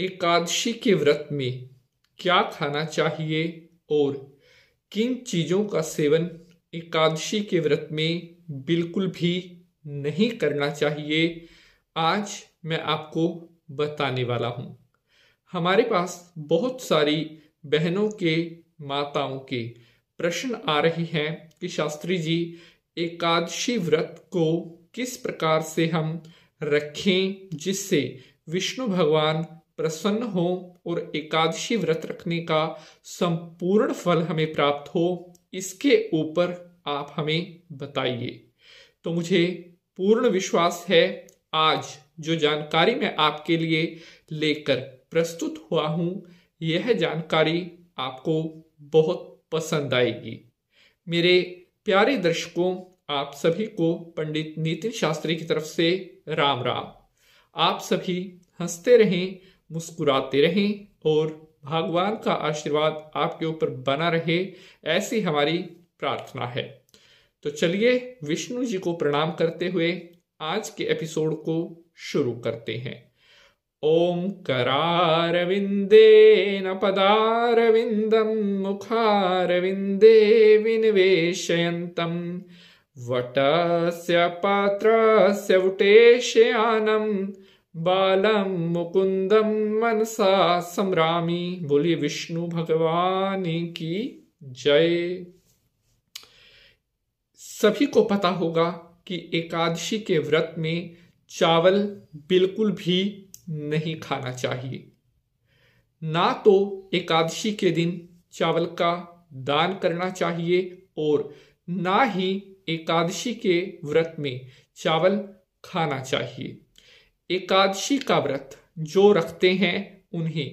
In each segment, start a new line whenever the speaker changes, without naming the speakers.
एकादशी के व्रत में क्या खाना चाहिए और किन चीज़ों का सेवन एकादशी के व्रत में बिल्कुल भी नहीं करना चाहिए आज मैं आपको बताने वाला हूँ हमारे पास बहुत सारी बहनों के माताओं के प्रश्न आ रहे हैं कि शास्त्री जी एकादशी व्रत को किस प्रकार से हम रखें जिससे विष्णु भगवान प्रसन्न हो और एकादशी व्रत रखने का संपूर्ण फल हमें प्राप्त हो इसके ऊपर आप हमें बताइए तो मुझे पूर्ण विश्वास है आज जो जानकारी मैं आपके लिए लेकर प्रस्तुत हुआ हूं यह जानकारी आपको बहुत पसंद आएगी मेरे प्यारे दर्शकों आप सभी को पंडित नितिन शास्त्री की तरफ से राम राम आप सभी हंसते रहें मुस्कुराते रहें और भगवान का आशीर्वाद आपके ऊपर बना रहे ऐसी हमारी प्रार्थना है तो चलिए विष्णु जी को प्रणाम करते हुए आज के एपिसोड को शुरू करते हैं ओम न ॐ करारविन्देन पदारविन्दं मुखारविन्दे विनिवेशयन्तं वटस्य पात्रस्य वुटेशयानं बालम मुकुंदम मनसा सम्रामी बोलिए विष्णु भगवान की जय सभी को पता होगा कि एकादशी के व्रत में चावल बिल्कुल भी नहीं खाना चाहिए ना तो एकादशी के दिन चावल का दान करना चाहिए और ना ही एकादशी के व्रत में चावल खाना चाहिए एकादशी का व्रत जो रखते हैं उन्हें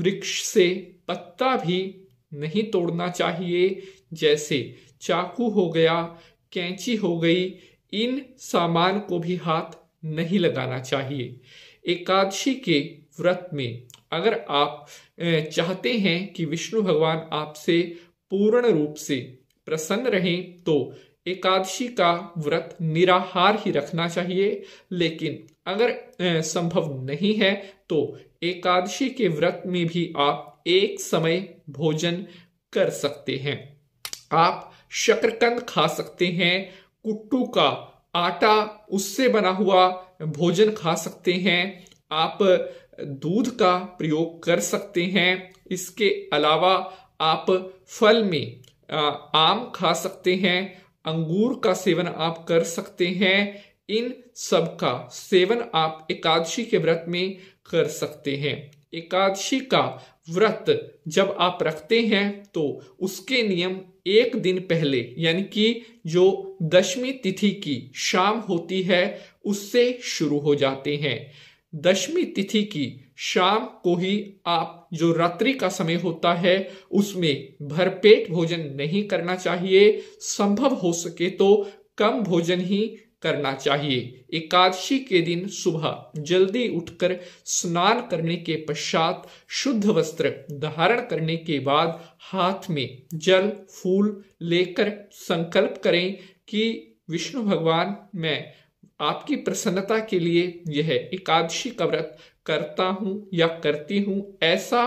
वृक्ष से पत्ता भी नहीं तोड़ना चाहिए जैसे चाकू हो गया कैंची हो गई इन सामान को भी हाथ नहीं लगाना चाहिए एकादशी के व्रत में अगर आप चाहते हैं कि विष्णु भगवान आपसे पूर्ण रूप से प्रसन्न रहें तो एकादशी का व्रत निराहार ही रखना चाहिए लेकिन अगर संभव नहीं है तो एकादशी के व्रत में भी आप एक समय भोजन कर सकते हैं आप शकरकंद खा सकते हैं कुट्टू का आटा उससे बना हुआ भोजन खा सकते हैं आप दूध का प्रयोग कर सकते हैं इसके अलावा आप फल में आम खा सकते हैं अंगूर का सेवन आप कर सकते हैं इन सब का सेवन आप एकादशी के व्रत में कर सकते हैं एकादशी का व्रत जब आप रखते हैं तो उसके नियम एक दिन पहले यानी कि जो दशमी तिथि की शाम होती है उससे शुरू हो जाते हैं दशमी तिथि की शाम को ही आप जो रात्रि का समय होता है उसमें भरपेट भोजन नहीं करना चाहिए संभव हो सके तो कम भोजन ही करना चाहिए एकादशी के दिन सुबह जल्दी उठकर स्नान करने के पश्चात शुद्ध वस्त्र धारण करने के बाद हाथ में जल फूल लेकर संकल्प करें कि विष्णु भगवान मैं आपकी प्रसन्नता के लिए यह एकादशी का व्रत करता हूँ या करती हूँ ऐसा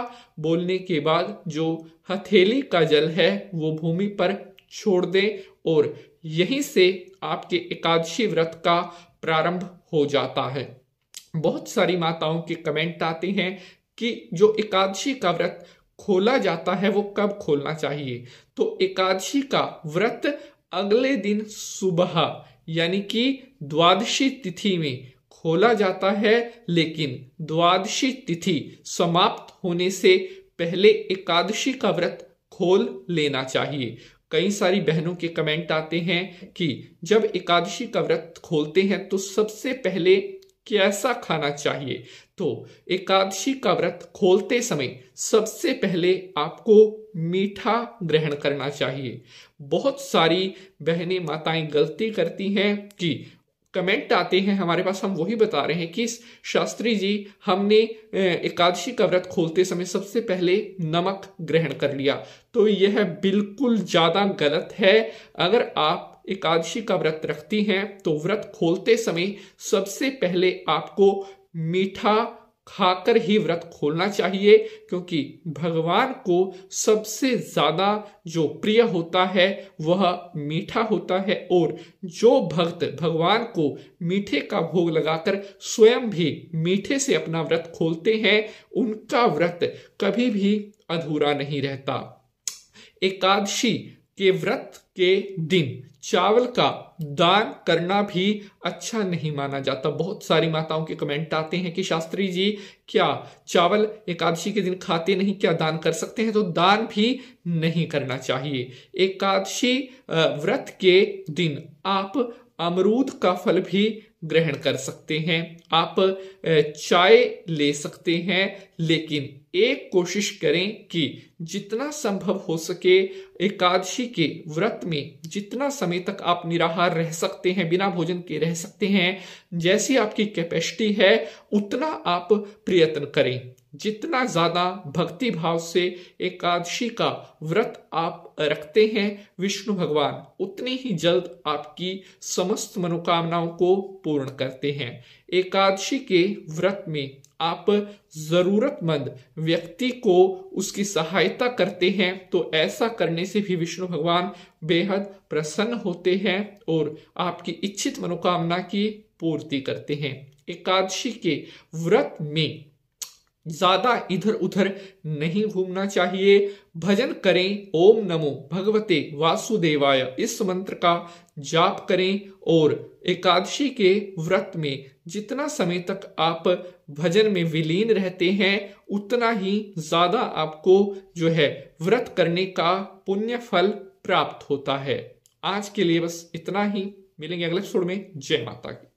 बोलने के बाद जो हथेली का जल है वो भूमि पर छोड़ दें और यहीं से आपके एकादशी व्रत का प्रारंभ हो जाता है बहुत सारी माताओं के कमेंट आते हैं कि जो एकादशी का व्रत खोला जाता है वो कब खोलना चाहिए तो एकादशी का व्रत अगले दिन सुबह यानी कि द्वादशी तिथि में खोला जाता है लेकिन द्वादशी तिथि समाप्त होने से पहले एकादशी का व्रत खोल लेना चाहिए कई सारी बहनों के कमेंट आते हैं कि जब एकादशी का व्रत खोलते हैं तो सबसे पहले कैसा खाना चाहिए तो एकादशी का व्रत खोलते समय सबसे पहले आपको मीठा ग्रहण करना चाहिए बहुत सारी बहनें माताएं गलती करती हैं कि कमेंट आते हैं हमारे पास हम वही बता रहे हैं कि शास्त्री जी हमने एकादशी का व्रत खोलते समय सबसे पहले नमक ग्रहण कर लिया तो यह बिल्कुल ज़्यादा गलत है अगर आप एकादशी का व्रत रखती हैं तो व्रत खोलते समय सबसे पहले आपको मीठा खाकर ही व्रत खोलना चाहिए क्योंकि भगवान को सबसे ज्यादा जो प्रिय होता है वह मीठा होता है और जो भक्त भगवान को मीठे का भोग लगाकर स्वयं भी मीठे से अपना व्रत खोलते हैं उनका व्रत कभी भी अधूरा नहीं रहता एकादशी के व्रत के दिन चावल का दान करना भी अच्छा नहीं माना जाता बहुत सारी माताओं के कमेंट आते हैं कि शास्त्री जी क्या चावल एकादशी के दिन खाते नहीं क्या दान कर सकते हैं तो दान भी नहीं करना चाहिए एकादशी व्रत के दिन आप अमरूद का फल भी ग्रहण कर सकते हैं आप चाय ले सकते हैं लेकिन एक कोशिश करें कि जितना संभव हो सके एकादशी के व्रत में जितना समय तक आप निराहार रह सकते हैं बिना भोजन के रह सकते हैं जैसी आपकी कैपेसिटी है उतना आप प्रयत्न करें जितना ज्यादा भक्ति भाव से एकादशी का व्रत आप रखते हैं विष्णु भगवान उतनी ही जल्द आपकी समस्त मनोकामनाओं को पूर्ण करते हैं एकादशी के व्रत में आप जरूरतमंद व्यक्ति को उसकी सहायता करते हैं तो ऐसा करने से भी विष्णु भगवान बेहद प्रसन्न होते हैं और आपकी इच्छित मनोकामना की पूर्ति करते हैं एकादशी के व्रत में ज्यादा इधर उधर नहीं घूमना चाहिए भजन करें ओम नमो भगवते वासुदेवाय इस मंत्र का जाप करें और एकादशी के व्रत में जितना समय तक आप भजन में विलीन रहते हैं उतना ही ज्यादा आपको जो है व्रत करने का पुण्य फल प्राप्त होता है आज के लिए बस इतना ही मिलेंगे अगले एपिसोड में जय माता की